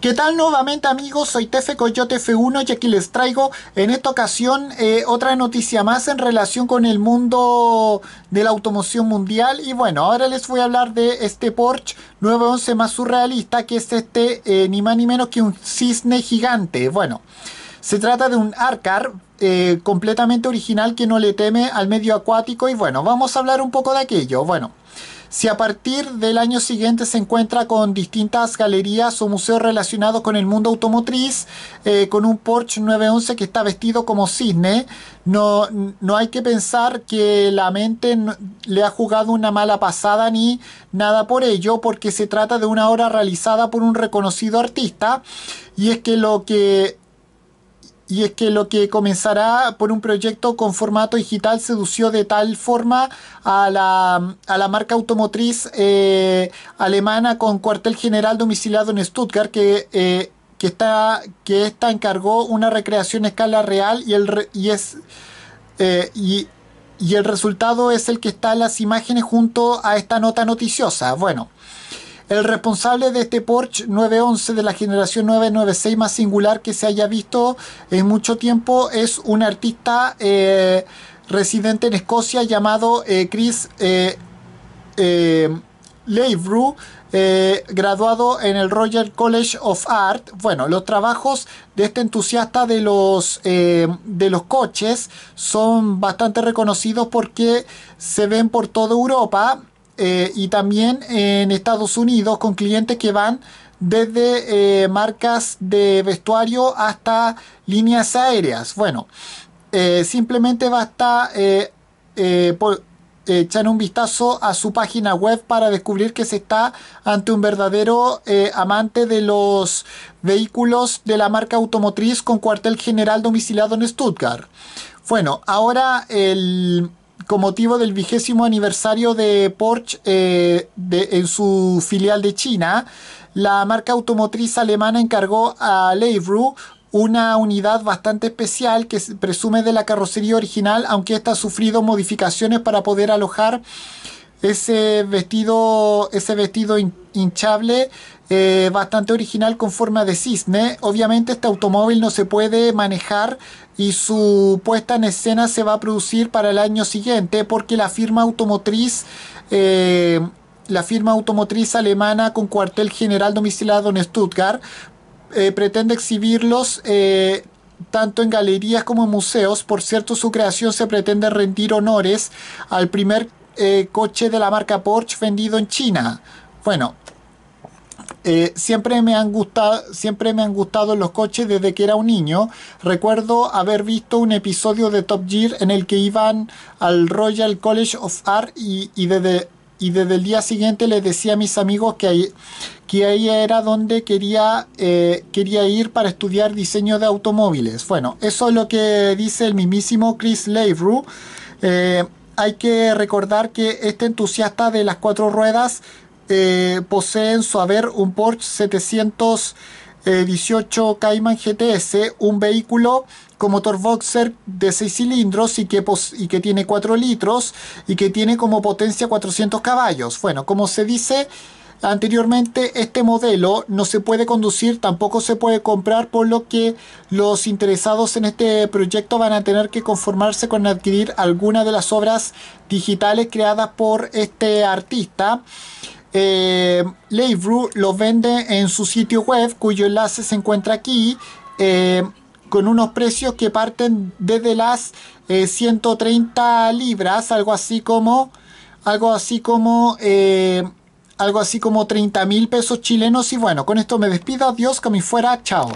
¿Qué tal nuevamente amigos? Soy Tefe Coyote F1 y aquí les traigo en esta ocasión eh, otra noticia más en relación con el mundo de la automoción mundial. Y bueno, ahora les voy a hablar de este Porsche 911 más surrealista que es este eh, ni más ni menos que un cisne gigante. Bueno, se trata de un Arcar eh, completamente original que no le teme al medio acuático y bueno, vamos a hablar un poco de aquello. Bueno. Si a partir del año siguiente se encuentra con distintas galerías o museos relacionados con el mundo automotriz, eh, con un Porsche 911 que está vestido como cisne, no, no hay que pensar que la mente le ha jugado una mala pasada ni nada por ello, porque se trata de una obra realizada por un reconocido artista, y es que lo que y es que lo que comenzará por un proyecto con formato digital sedució de tal forma a la, a la marca automotriz eh, alemana con cuartel general domiciliado en Stuttgart que... Eh, que esta, encargó una recreación a escala real y, el, es, eh, y, y el resultado es el que está en las imágenes junto a esta nota noticiosa. Bueno, el responsable de este Porsche 911 de la generación 996 más singular que se haya visto en mucho tiempo es un artista eh, residente en Escocia llamado eh, Chris eh, Leibru, graduado en el Royal College of Art. Bueno, los trabajos de este entusiasta de los, de los coches son bastante reconocidos porque se ven por toda Europa eh, y también en Estados Unidos con clientes que van desde eh, marcas de vestuario hasta líneas aéreas. Bueno, eh, simplemente basta por, echar un vistazo a su página web para descubrir que se está ante un verdadero amante de los vehículos de la marca automotriz con cuartel general domiciliado en Stuttgart. Bueno, ahora el con motivo del vigésimo aniversario de Porsche eh, en su filial de China, la marca automotriz alemana encargó a Leibru una unidad bastante especial que presume de la carrocería original, aunque esta ha sufrido modificaciones para poder alojar ese vestido, ese vestido hinchable eh, bastante original con forma de cisne. Obviamente este automóvil no se puede manejar y su puesta en escena se va a producir para el año siguiente porque la firma automotriz... Eh, la firma automotriz alemana con cuartel general domiciliado en Stuttgart eh, pretende exhibirlos tanto en galerías como en museos. Por cierto, su creación se pretende rendir honores al primer coche de la marca Porsche vendido en China. Bueno, eh, siempre, me han gustado, siempre me han gustado los coches desde que era un niño. Recuerdo haber visto un episodio de Top Gear en el que iban al Royal College of Art y, desde, y desde el día siguiente les decía a mis amigos que ahí, que ahí era donde quería, eh, quería ir para estudiar diseño de automóviles. Bueno, eso es lo que dice el mismísimo Chris Leibru. Eh, hay que recordar que este entusiasta de las cuatro ruedas eh, ...poseen su haber un Porsche 718 Cayman GTS, un vehículo con motor boxer de 6 cilindros y que, y que tiene 4 litros y que tiene como potencia 400 caballos. Bueno, como se dice anteriormente, este modelo no se puede conducir, tampoco se puede comprar, por lo que los interesados en este proyecto van a tener que conformarse con adquirir alguna de las obras digitales creadas por este artista. Eh, Leibru lo vende en su sitio web, cuyo enlace se encuentra aquí, eh, con unos precios que parten desde las 130 eh, libras, algo así como, algo así como, algo así como 30 mil pesos chilenos. Y bueno, con esto me despido, adiós, que me fuera, chao.